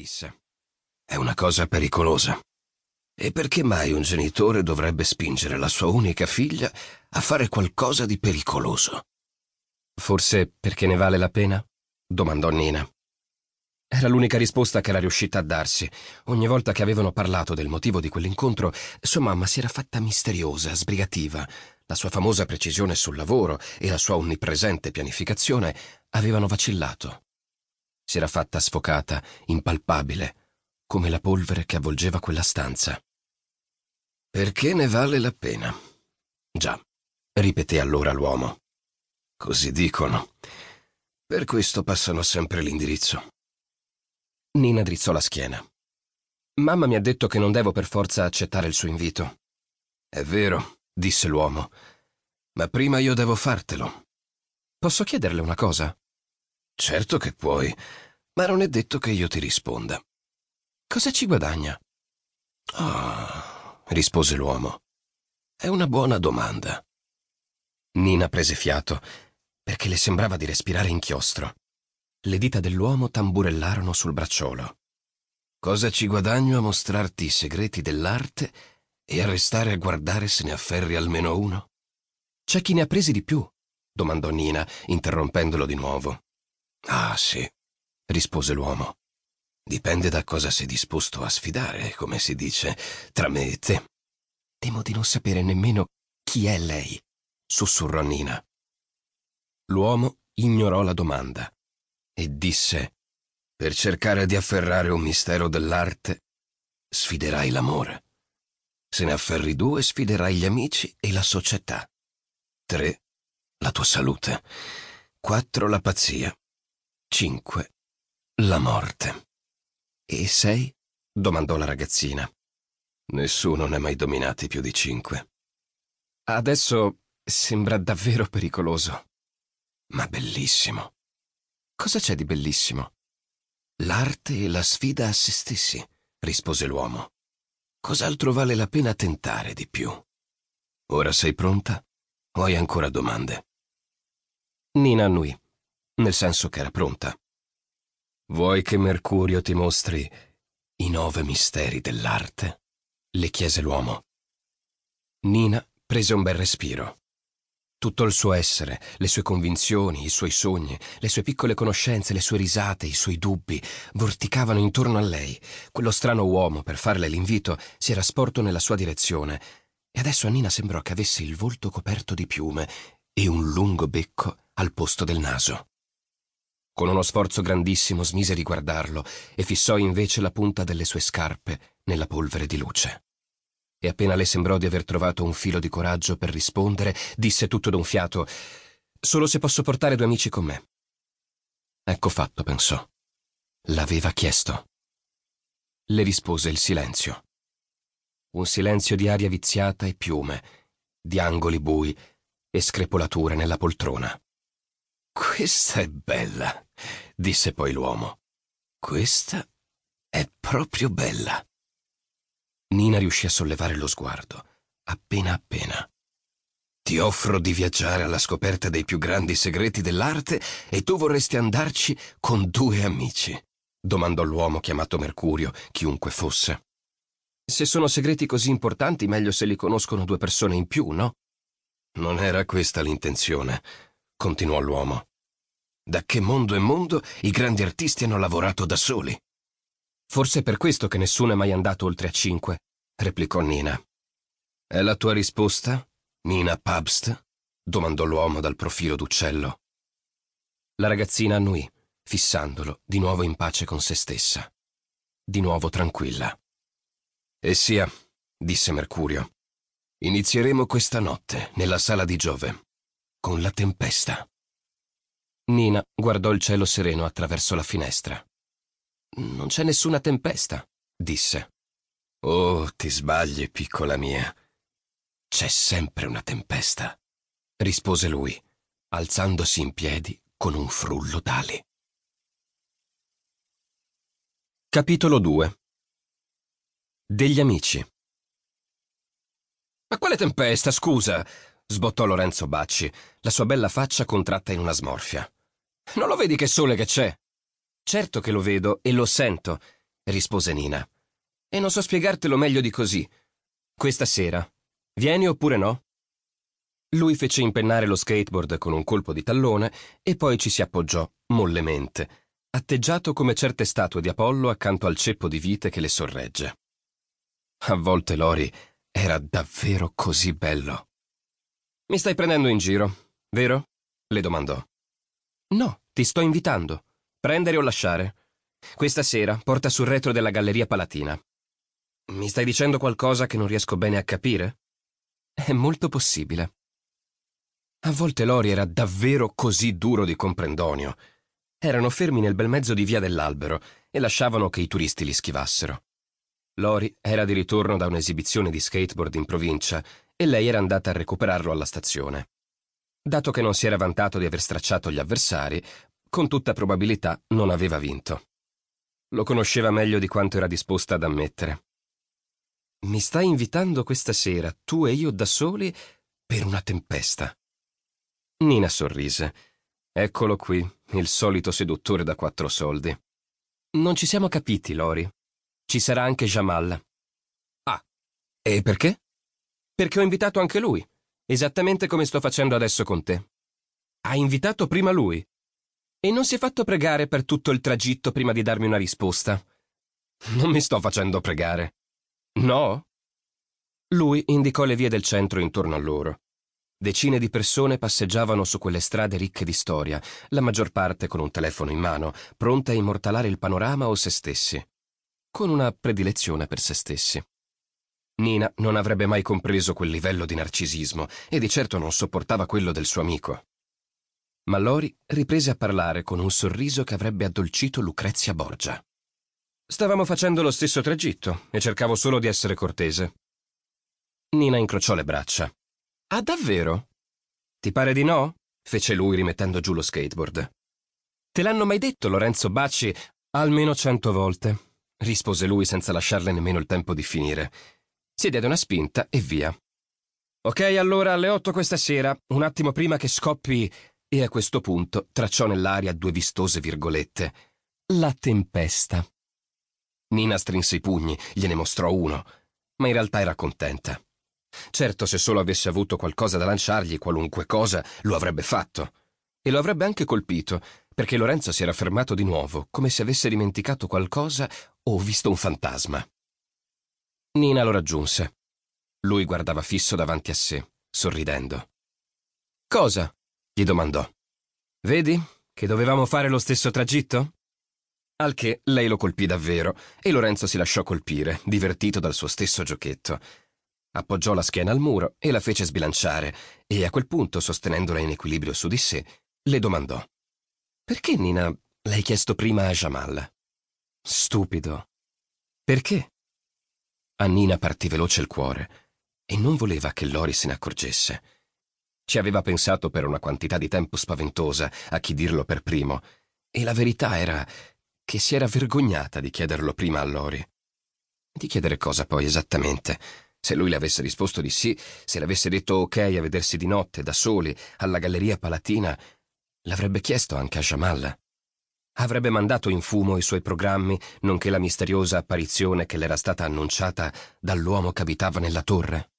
disse. È una cosa pericolosa. E perché mai un genitore dovrebbe spingere la sua unica figlia a fare qualcosa di pericoloso? Forse perché ne vale la pena? domandò Nina. Era l'unica risposta che era riuscita a darsi. Ogni volta che avevano parlato del motivo di quell'incontro, sua mamma si era fatta misteriosa, sbrigativa. La sua famosa precisione sul lavoro e la sua onnipresente pianificazione avevano vacillato si era fatta sfocata, impalpabile, come la polvere che avvolgeva quella stanza. Perché ne vale la pena? Già, ripeté allora l'uomo. Così dicono. Per questo passano sempre l'indirizzo. Nina drizzò la schiena. Mamma mi ha detto che non devo per forza accettare il suo invito. È vero, disse l'uomo, ma prima io devo fartelo. Posso chiederle una cosa? Certo che puoi, ma non è detto che io ti risponda. Cosa ci guadagna? Ah, oh, rispose l'uomo. È una buona domanda. Nina prese fiato, perché le sembrava di respirare inchiostro. Le dita dell'uomo tamburellarono sul bracciolo. Cosa ci guadagno a mostrarti i segreti dell'arte e a restare a guardare se ne afferri almeno uno? C'è chi ne ha presi di più, domandò Nina, interrompendolo di nuovo. Ah, sì, rispose l'uomo. Dipende da cosa sei disposto a sfidare, come si dice, tra me e te. Temo di non sapere nemmeno chi è lei, sussurrò Nina. L'uomo ignorò la domanda e disse, per cercare di afferrare un mistero dell'arte, sfiderai l'amore. Se ne afferri due, sfiderai gli amici e la società. Tre, la tua salute. Quattro, la pazzia. Cinque, la morte. E sei? domandò la ragazzina. Nessuno ne ha mai dominati più di cinque. Adesso sembra davvero pericoloso. Ma bellissimo. Cosa c'è di bellissimo? L'arte e la sfida a se stessi, rispose l'uomo. Cos'altro vale la pena tentare di più? Ora sei pronta? O hai ancora domande? Nina annui, nel senso che era pronta. Vuoi che Mercurio ti mostri i nove misteri dell'arte? le chiese l'uomo. Nina prese un bel respiro. Tutto il suo essere, le sue convinzioni, i suoi sogni, le sue piccole conoscenze, le sue risate, i suoi dubbi, vorticavano intorno a lei. Quello strano uomo, per farle l'invito, si era sporto nella sua direzione, e adesso a Nina sembrò che avesse il volto coperto di piume e un lungo becco al posto del naso. Con uno sforzo grandissimo smise di guardarlo e fissò invece la punta delle sue scarpe nella polvere di luce. E appena le sembrò di aver trovato un filo di coraggio per rispondere, disse tutto d'un fiato Solo se posso portare due amici con me. Ecco fatto, pensò. L'aveva chiesto. Le rispose il silenzio. Un silenzio di aria viziata e piume, di angoli bui e screpolature nella poltrona. Questa è bella, disse poi l'uomo. Questa è proprio bella. Nina riuscì a sollevare lo sguardo, appena appena. Ti offro di viaggiare alla scoperta dei più grandi segreti dell'arte e tu vorresti andarci con due amici, domandò l'uomo chiamato Mercurio, chiunque fosse. Se sono segreti così importanti, meglio se li conoscono due persone in più, no? Non era questa l'intenzione, continuò l'uomo. Da che mondo è mondo, i grandi artisti hanno lavorato da soli. Forse è per questo che nessuno è mai andato oltre a cinque, replicò Nina. È la tua risposta, Nina Pabst? domandò l'uomo dal profilo d'uccello. La ragazzina annuì, fissandolo, di nuovo in pace con se stessa. Di nuovo tranquilla. E sia, disse Mercurio. Inizieremo questa notte, nella sala di Giove, con la tempesta. Nina guardò il cielo sereno attraverso la finestra. Non c'è nessuna tempesta, disse. Oh, ti sbagli, piccola mia. C'è sempre una tempesta, rispose lui, alzandosi in piedi con un frullo d'ali. Capitolo 2 Degli amici Ma quale tempesta, scusa? sbottò Lorenzo Bacci, la sua bella faccia contratta in una smorfia. Non lo vedi che sole che c'è? Certo che lo vedo e lo sento, rispose Nina. E non so spiegartelo meglio di così. Questa sera. Vieni oppure no? Lui fece impennare lo skateboard con un colpo di tallone e poi ci si appoggiò, mollemente, atteggiato come certe statue di Apollo accanto al ceppo di vite che le sorregge. A volte Lori era davvero così bello. Mi stai prendendo in giro, vero? le domandò. No, ti sto invitando. Prendere o lasciare. Questa sera porta sul retro della Galleria Palatina. Mi stai dicendo qualcosa che non riesco bene a capire? È molto possibile. A volte Lori era davvero così duro di comprendonio. Erano fermi nel bel mezzo di Via dell'Albero e lasciavano che i turisti li schivassero. Lori era di ritorno da un'esibizione di skateboard in provincia e lei era andata a recuperarlo alla stazione. Dato che non si era vantato di aver stracciato gli avversari, con tutta probabilità non aveva vinto. Lo conosceva meglio di quanto era disposta ad ammettere. Mi stai invitando questa sera, tu e io da soli, per una tempesta. Nina sorrise. Eccolo qui, il solito seduttore da quattro soldi. Non ci siamo capiti, Lori. Ci sarà anche Jamal. Ah, e perché? Perché ho invitato anche lui, esattamente come sto facendo adesso con te. Ha invitato prima lui. E non si è fatto pregare per tutto il tragitto prima di darmi una risposta. Non mi sto facendo pregare. No? Lui indicò le vie del centro intorno a loro. Decine di persone passeggiavano su quelle strade ricche di storia, la maggior parte con un telefono in mano, pronte a immortalare il panorama o se stessi, con una predilezione per se stessi. Nina non avrebbe mai compreso quel livello di narcisismo e di certo non sopportava quello del suo amico. Ma Lori riprese a parlare con un sorriso che avrebbe addolcito Lucrezia Borgia. Stavamo facendo lo stesso tragitto e cercavo solo di essere cortese. Nina incrociò le braccia. Ah, davvero? Ti pare di no? fece lui rimettendo giù lo skateboard. Te l'hanno mai detto Lorenzo Baci Almeno cento volte, rispose lui senza lasciarle nemmeno il tempo di finire si diede una spinta e via. Ok, allora alle otto questa sera, un attimo prima che scoppi. E a questo punto tracciò nell'aria due vistose virgolette. La tempesta. Nina strinse i pugni, gliene mostrò uno, ma in realtà era contenta. Certo, se solo avesse avuto qualcosa da lanciargli, qualunque cosa, lo avrebbe fatto. E lo avrebbe anche colpito, perché Lorenzo si era fermato di nuovo, come se avesse dimenticato qualcosa o visto un fantasma. Nina lo raggiunse. Lui guardava fisso davanti a sé, sorridendo. Cosa? gli domandò. Vedi che dovevamo fare lo stesso tragitto? Al che lei lo colpì davvero e Lorenzo si lasciò colpire, divertito dal suo stesso giochetto. Appoggiò la schiena al muro e la fece sbilanciare e a quel punto, sostenendola in equilibrio su di sé, le domandò Perché Nina l'hai chiesto prima a Jamal? Stupido. Perché? A Nina partì veloce il cuore e non voleva che Lori se ne accorgesse. Ci aveva pensato per una quantità di tempo spaventosa a chi dirlo per primo, e la verità era che si era vergognata di chiederlo prima a Lori. Di chiedere cosa poi esattamente? Se lui le avesse risposto di sì, se le avesse detto ok a vedersi di notte, da soli, alla galleria palatina, l'avrebbe chiesto anche a Jamal avrebbe mandato in fumo i suoi programmi, nonché la misteriosa apparizione che le era stata annunciata dall'uomo che abitava nella torre.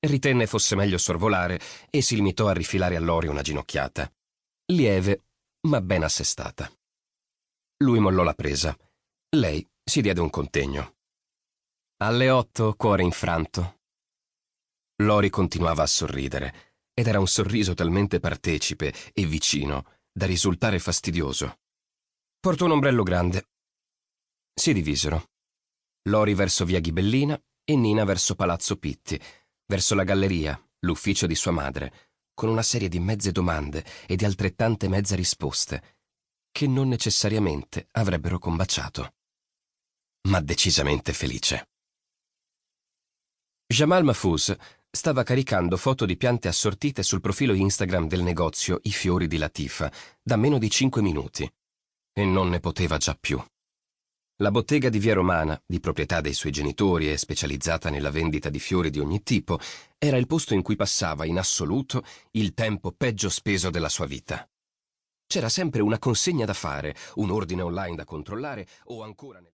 Ritenne fosse meglio sorvolare e si limitò a rifilare a Lori una ginocchiata, lieve ma ben assestata. Lui mollò la presa. Lei si diede un contegno. Alle otto, cuore infranto. Lori continuava a sorridere, ed era un sorriso talmente partecipe e vicino da risultare fastidioso. Portò un ombrello grande. Si divisero. Lori verso via Ghibellina e Nina verso Palazzo Pitti, verso la galleria, l'ufficio di sua madre, con una serie di mezze domande e di altrettante mezze risposte, che non necessariamente avrebbero combaciato. Ma decisamente felice. Jamal Mahfouz stava caricando foto di piante assortite sul profilo Instagram del negozio I Fiori di Latifa da meno di 5 minuti e non ne poteva già più. La bottega di Via Romana, di proprietà dei suoi genitori e specializzata nella vendita di fiori di ogni tipo, era il posto in cui passava in assoluto il tempo peggio speso della sua vita. C'era sempre una consegna da fare, un ordine online da controllare o ancora...